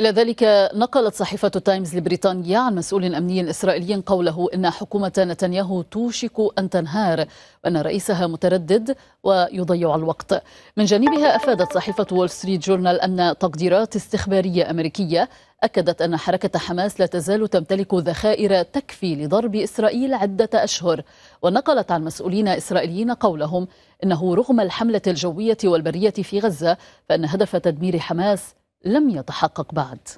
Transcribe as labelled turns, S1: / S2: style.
S1: إلى ذلك نقلت صحيفة تايمز لبريطانيا عن مسؤول أمني إسرائيلي قوله إن حكومة نتنياهو توشك أن تنهار وأن رئيسها متردد ويضيع الوقت من جانبها أفادت صحيفة وول ستريت جورنال أن تقديرات استخبارية أمريكية أكدت أن حركة حماس لا تزال تمتلك ذخائر تكفي لضرب إسرائيل عدة أشهر ونقلت عن مسؤولين إسرائيليين قولهم إنه رغم الحملة الجوية والبرية في غزة فإن هدف تدمير حماس لم يتحقق بعد